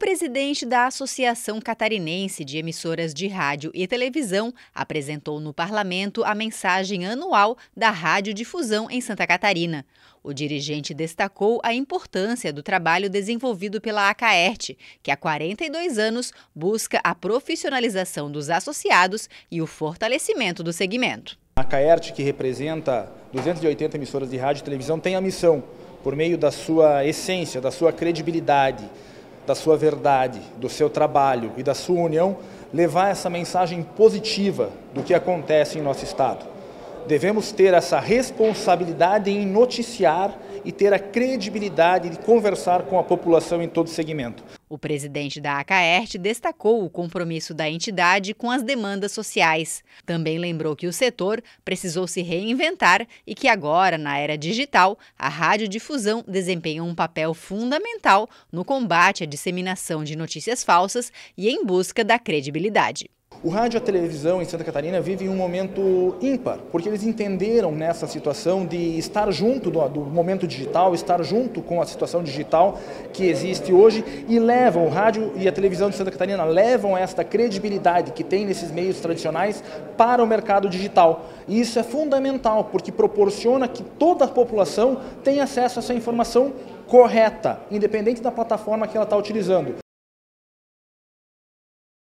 presidente da Associação Catarinense de Emissoras de Rádio e Televisão apresentou no parlamento a mensagem anual da radiodifusão em Santa Catarina. O dirigente destacou a importância do trabalho desenvolvido pela ACAERT, que há 42 anos busca a profissionalização dos associados e o fortalecimento do segmento. A ACAERT, que representa 280 emissoras de rádio e televisão, tem a missão, por meio da sua essência, da sua credibilidade, da sua verdade, do seu trabalho e da sua união levar essa mensagem positiva do que acontece em nosso Estado. Devemos ter essa responsabilidade em noticiar e ter a credibilidade de conversar com a população em todo o segmento. O presidente da ACAERT destacou o compromisso da entidade com as demandas sociais. Também lembrou que o setor precisou se reinventar e que agora, na era digital, a radiodifusão desempenha um papel fundamental no combate à disseminação de notícias falsas e em busca da credibilidade. O rádio e a televisão em Santa Catarina vivem um momento ímpar, porque eles entenderam nessa situação de estar junto do, do, momento digital, estar junto com a situação digital que existe hoje e levam o rádio e a televisão de Santa Catarina levam esta credibilidade que tem nesses meios tradicionais para o mercado digital. E isso é fundamental, porque proporciona que toda a população tenha acesso a essa informação correta, independente da plataforma que ela está utilizando.